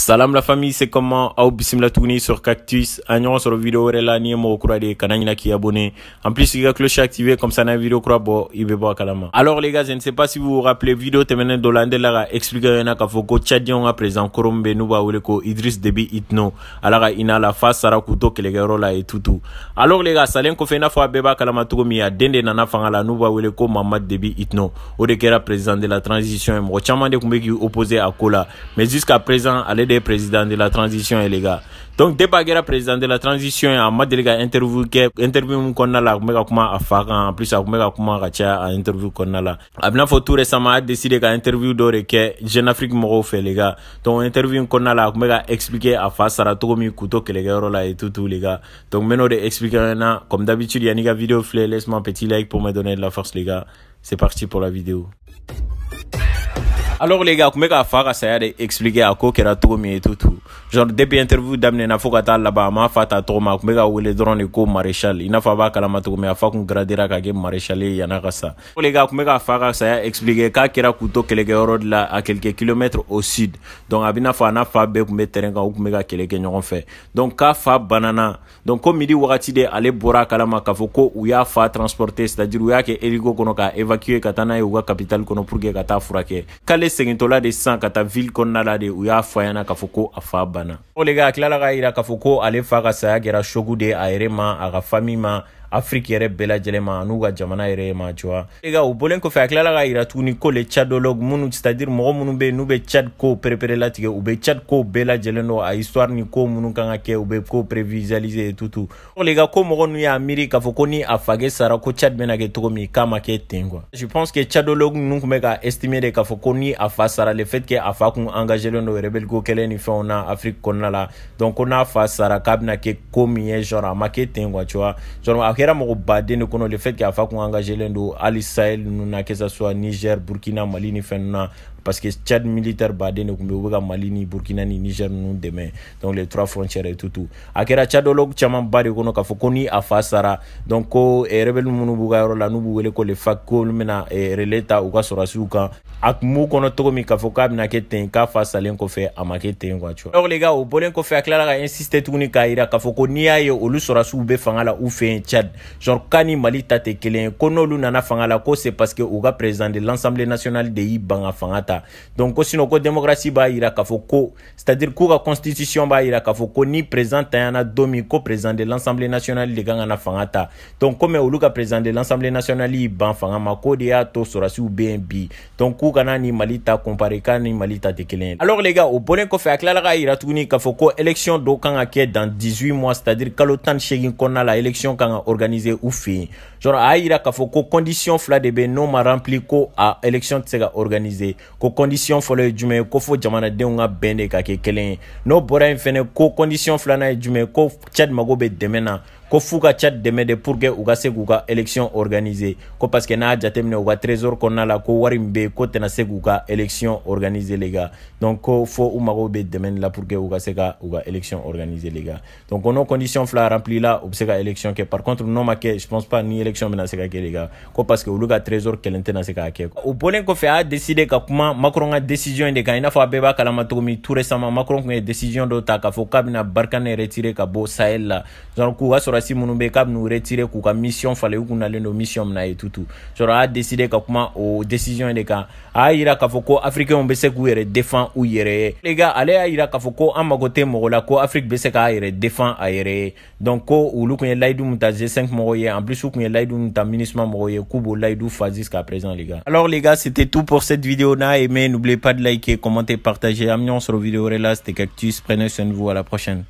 salam la famille c'est comment aw la tourni sur cactus an sur la video wɛrɛ la ni ye mɔgɔ de kana qui abonné en plus i le cloche activé comme ça na video kura bo il veut alors les gars je ne sais pas si vous vous rappelez video tɛmɛnɛ dolande la expliquer delila ka expliqué a k'a Foko ko ou ka président koro Itno be il ko idris debi itno les gars ina la f'a que les gars, là, et tout, tout. alors les gars salem ko i n'a kalama a dende, nana fanga la nuba ou le ko mamad debi itno o kera kɛra de la transition et moi caaman de kun opposé à Kola. mais jusqu'à présent allez Hein, président de la transition et les gars donc depuis a la président de la transition à a ma deli interview qu'elle interview qu'on a là, à à en plus à tun comment à kuma interview a interview À la photo tout récemment a décidé qu'à interview dɔ de jeune afrique m'a fait les gars donc interview in kɔnɔna la à à expliquer à face a la sara couteau que les gars la et tout tout les gars. donc maintenant de expliquer comme d'habitude ni une vidéo flé laisse moi un petit like pour me donner de la force les gars c'est parti pour la vidéo alors les gars kun bɛ k'a fa ka saya de expliquer a ko kɛra cogo min ye tutu genre depuis interview d'amener na ka taa laban a m'a fa ta tɔgɔ ma a kun bɛ ka wele dɔrɔn de ko maréchal i n'a fɔ a b'a kalama cogo min a fa kun gradera ka kɛ maréchal ye yan'a ka sa les gars kun bɛ k'a fa ka saya expliquer k'a kɛra k'u to gars de la à quelques kilomètres au sud donc a bɛ n'a fɔ a n'a fa bɛɛ kun bɛ terrain kan u kun bɛ donc k'a fa banana donc comme midi wagati de ale bɔra a ma k'a ou ko u y'a fa transporter c'est à dire u y'a kɛ hélico kɔnɔ k'a évacuer ka taa n'a ye u ka capitale kɔnɔ pour que ka fura furakɛ segintɔla de sisan ka taa ville kɔnɔna la de u y'a fɔ yana k'a fɔ ko a fa banna o le kɛ a tilala k'a yira k'a fɔ ko ale fa ka saya kɛra shogu de a yɛrɛ ma a ka fami ma afiriki yɛrɛ bɛɛ lajɛlen ma an'u ka jamana yɛrɛ ma cuwa ega o bolen kɔfɛ a kilala ka yira tuguni ko le cadologue minnu c'est-à-dire mɔgɔ minnu be n'u be cad kow perepere latigɛ u be cad kow bɛɛ lajɛlen dɔ a histoire ni ko minnu kan ka kɛ u be ko prévisualise tutu le ka ko mɔgɔ nu y'a miiri k'a fɔ ko ni a fage sara ko cad bena kɛ cogo min k'a ma kɛ ten kuwa je pense que cadologue nu kun bɛ ka estime de k'a fɔ ko ni a fa sara le fait que a fa kun engagelen do rebelliko kɛlɛ ni fɛnw na afrique kɔnɔna la donc ko n'a fa sara k'a bena kɛ ko min ye genre a ma kɛ ten kuwa cuwa genre kɛra mɔgɔ baden de kɔnɔ le fait que a fa kun engagelen do hali sahel nunu na kɛ sa soit niger burkina mali ni fɛn nunu na parce que Tchad militaire baden de tun bɛ Mali ni Burkina ni Niger nous demain donc les trois frontières et tout tout a kɛra tchadologue camanba de kɔnɔ k'a fɔ ni a sara donc ko eh, rebelle minnu b'u ka la n'u b'u wele ko les FAC k'olu bɛna eh, relais ta u ka sɔrɔsiw kan a tun b'u kɔnɔ cogo k'a fɔ k'a ten k'a fa salen kɔfɛ a ma kɛ ten quoi tu vois les gars o bɔlen kɔfɛ a tilala ka insister tuguni k'a yira k'a fɔ ko n'i y'a ye olu sɔrɔsiw bɛ fanga la u Tchad genre k'a Mali ta tɛ kelen lu, ko nana fangala la ko c'est parce que u ka président de l'Assemblée nationale de y'i ban ka donc aussi nos ko démocratie b'a ira k'a c'est à dire k'u ka constitution b'a ira k'a ni présente hein, yana domiko présente ko de l'assemblée nationale de gangana fangata donc comme euh, ou ka président de l'assemblée nationale y'i ban fanga ma k'o de ato to sɔrɔsiw donc k'u kana ni malita comparé k'a ni malita kelen alors les gars au bɔlen qu'on fe tilala k'a ira tuguni k'a foko élection do kan dans dans 18 mois c'est à dire temps tan ni qu'on la élection kan organisé ou fait genre ah, a k'a fɔ condition fla de bɛ n'o ma rempli ko élection ko kɔndisiyɔn fɔlɔ ye jumɛn ye ko fɔ jamanadenw ka bɛn de ka kɛ kelen ye n'o bɔra yen fɛnɛ ko kɔndisiyɔn filanan ye jumɛn ye ko cɛd mago bɛ dɛmɛ na ko f'u ka cad de pour que u ka se k'u ka élection organiser ko parce que n'a jateminɛ u ka trésor kɔnɔna la ko wari min ko tɛna se k'u ka élection organiser les gars donc ko fo u mago bɛ la pour que u ka se ka u ka élection organiser les gars donc n'o condition fila rempli la u bɛ se élection kɛ par contre n'o ma kɛ je pense pas ni élection bɛna se ka kɛ les gars ko parce que olu ka trésor kelen tɛna se k'a kɛ o bɔlen kɔfɛ a décidé ka kuma Macron a décision et de kan i n'a fɔ a bɛɛ b'a kalama mi tout récemment Macron a ye décision dɔ ta k'a fɔ k'a retirer ka bɔ Sahel la donc k'u ka si mon bɛ nous retirer bɛ retire mission fallait qu'on kun nos missions mission min na e tout tout sera a décidé ka kuma o décision de kan a ira yira k'a fɔ ko k'u défend ou yɛrɛ les gars allez a ira k'a fɔ ko an mago la ko k'a yɛrɛ défend a donc ko ou tun ye laidou min G5 mɔgɔw en plus ou tun ye layidu min ta MINUSMA mɔgɔw ye k'u b'o layidu présent les gars alors les gars c'était tout pour cette vidéo n'a aimé n'oubliez pas de liker commenter partager amis sur se vidéo là c'était Cactus prenez soin de vous à la prochaine